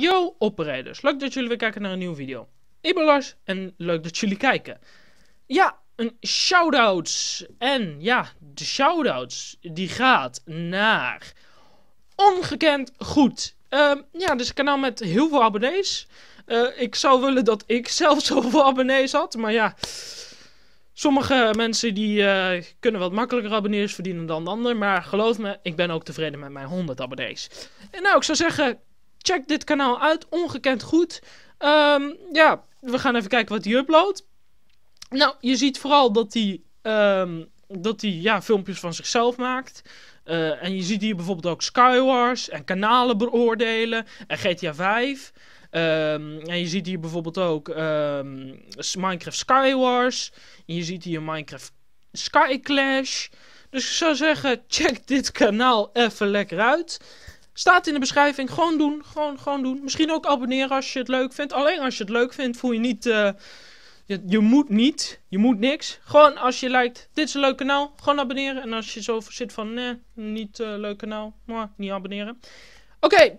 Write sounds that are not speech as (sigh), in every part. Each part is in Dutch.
Yo opbereiders, leuk dat jullie weer kijken naar een nieuwe video. Ik ben Lars en leuk dat jullie kijken. Ja, een shout shout-out. En ja, de shoutouts die gaat naar Ongekend Goed. Ehm, ja, dit is een kanaal met heel veel abonnees. Eh, ik zou willen dat ik (laughs) zelf zoveel abonnees had, maar ja... Sommige mensen die eh, kunnen wat makkelijker abonnees verdienen dan de ander. Maar geloof me, ik ben ook tevreden met mijn 100 abonnees. En nou, ik zou zeggen, Check dit kanaal uit, ongekend goed. Ehm, ja, we gaan even kijken wat hij uploadt. Nou, je ziet vooral dat hij, ehm, dat hij ja, filmpjes van zichzelf maakt. Eh, en je ziet hier bijvoorbeeld ook Skywars en kanalen beoordelen en GTA 5. Ehm, en je ziet hier bijvoorbeeld ook Minecraft Skywars. En je ziet hier Minecraft Sky Clash. Dus ik zou zeggen, check dit kanaal even lekker uit. Staat in de beschrijving. Gewoon doen. Gewoon, gewoon doen. Misschien ook abonneren als je het leuk vindt. Alleen als je het leuk vindt, voel je niet. Eh, je, je, moet niet. Je moet niks. Gewoon als je lijkt. Dit is een leuk kanaal. Gewoon abonneren. En als je zo zit van. Nee, niet eh, leuk kanaal. Maar niet abonneren. Oké.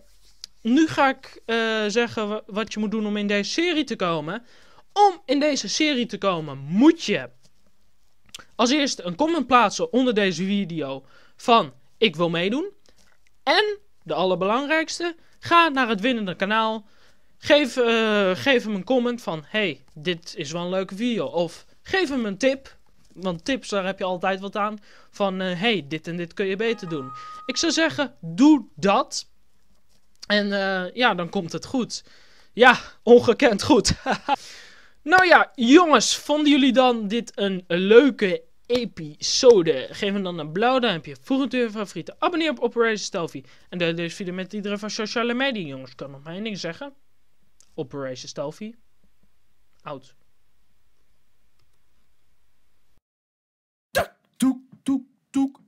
Nu ga ik eh, zeggen wat je moet doen om in deze serie te komen. Om in deze serie te komen moet je als eerste een comment plaatsen onder deze video van ik wil meedoen. En de allerbelangrijkste, ga naar het winnende kanaal. Geef, eh, geef hem een comment van, hey, dit is wel een leuke video. Of geef hem een tip, want tips, daar heb je altijd wat aan. Van, uh, hey, dit en dit kun je beter doen. Ik zou zeggen, doe dat. En eh, ja, dan komt het goed. Ja, ongekend goed. (laughs) nou ja, jongens, vonden jullie dan dit een leuke episode. Geef hem dan een blauw duimpje. Voeg het uw favorieten. Abonneer op Operation Stealthy. En deel deze video met iedereen van sociale media. Jongens, kan nog maar ding zeggen. Operation Stealthy. Out. doek, doek, doek.